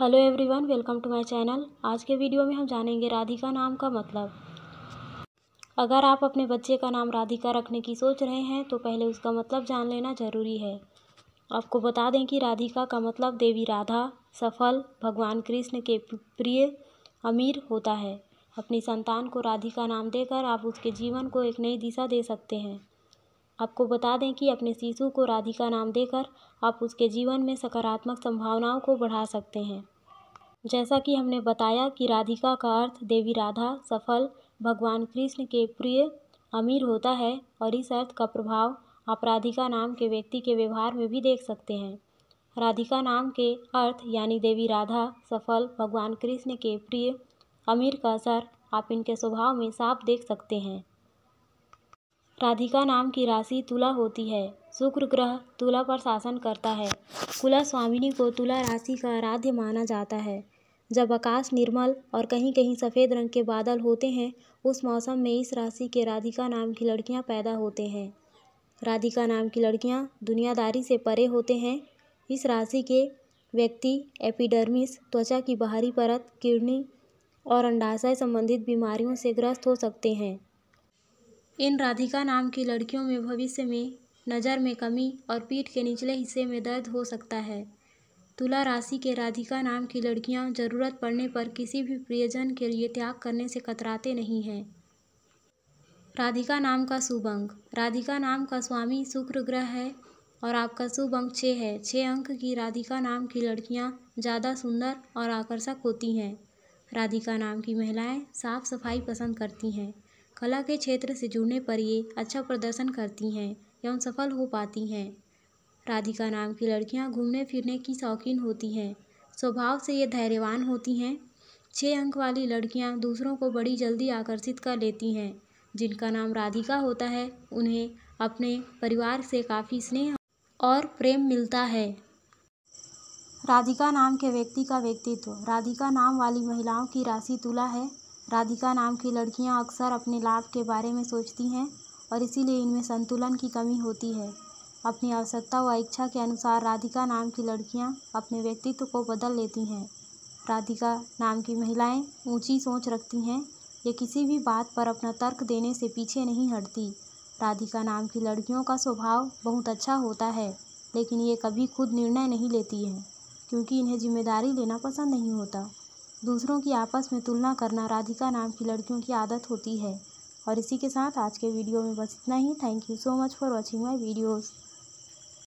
hello everyone welcome to my channel आज के video में हम जानेंगे राधिका नाम का मतलब अगर आप अपने बच्चे का नाम राधिका रखने की सोच रहे हैं तो पहले उसका मतलब जान लेना ज़रूरी है आपको बता दें कि राधिका का मतलब देवी राधा सफल भगवान कृष्ण के प्रिय अमीर होता है अपनी संतान को राधिका नाम देकर आप उसके जीवन को एक नई दिशा दे सकते हैं आपको बता दें कि अपने शिशु को राधिका नाम देकर आप उसके जीवन में सकारात्मक संभावनाओं को बढ़ा सकते हैं जैसा कि हमने बताया कि राधिका का अर्थ देवी राधा सफल भगवान कृष्ण के प्रिय अमीर होता है और इस अर्थ का प्रभाव आप राधिका नाम के व्यक्ति के व्यवहार में भी देख सकते हैं राधिका नाम के अर्थ यानी देवी राधा सफल भगवान कृष्ण के प्रिय अमीर का असर आप इनके स्वभाव में साफ देख सकते हैं राधिका नाम की राशि तुला होती है शुक्र ग्रह तुला पर शासन करता है कुला स्वामिनी को तुला राशि का आराध्य माना जाता है जब आकाश निर्मल और कहीं कहीं सफ़ेद रंग के बादल होते हैं उस मौसम में इस राशि के राधिका नाम की लड़कियां पैदा होते हैं राधिका नाम की लड़कियां दुनियादारी से परे होते हैं इस राशि के व्यक्ति एपिडर्मिस त्वचा की बाहरी परत किडनी और अंडाशय संबंधित बीमारियों से ग्रस्त हो सकते हैं इन राधिका नाम की लड़कियों में भविष्य में नज़र में कमी और पीठ के निचले हिस्से में दर्द हो सकता है तुला राशि के राधिका नाम की लड़कियां ज़रूरत पड़ने पर किसी भी प्रियजन के लिए त्याग करने से कतराते नहीं हैं राधिका नाम का शुभ अंक राधिका नाम का स्वामी शुक्र ग्रह है और आपका शुभ अंक छः है छः अंक की राधिका नाम की लड़कियां ज़्यादा सुंदर और आकर्षक होती हैं राधिका नाम की महिलाएं साफ सफाई पसंद करती हैं कला के क्षेत्र से जुड़ने पर ये अच्छा प्रदर्शन करती हैं एवं सफल हो पाती हैं राधिका नाम की लड़कियां घूमने फिरने की शौकीन होती हैं स्वभाव से ये धैर्यवान होती हैं छः अंक वाली लड़कियां दूसरों को बड़ी जल्दी आकर्षित कर लेती हैं जिनका नाम राधिका होता है उन्हें अपने परिवार से काफ़ी स्नेह और प्रेम मिलता है राधिका नाम के व्यक्ति का व्यक्तित्व राधिका नाम वाली महिलाओं की राशि तुला है राधिका नाम की लड़कियां अक्सर अपने लाभ के बारे में सोचती हैं और इसीलिए इनमें संतुलन की कमी होती है अपनी आवश्यकता व इच्छा के अनुसार राधिका नाम की लड़कियां अपने व्यक्तित्व को बदल लेती हैं राधिका नाम की महिलाएं ऊंची सोच रखती हैं ये किसी भी बात पर अपना तर्क देने से पीछे नहीं हटती राधिका नाम की लड़कियों का स्वभाव बहुत अच्छा होता है लेकिन ये कभी खुद निर्णय नहीं लेती हैं क्योंकि इन्हें जिम्मेदारी लेना पसंद नहीं होता दूसरों की आपस में तुलना करना राधिका नाम की लड़कियों की आदत होती है और इसी के साथ आज के वीडियो में बस इतना ही thank you so much for watching my videos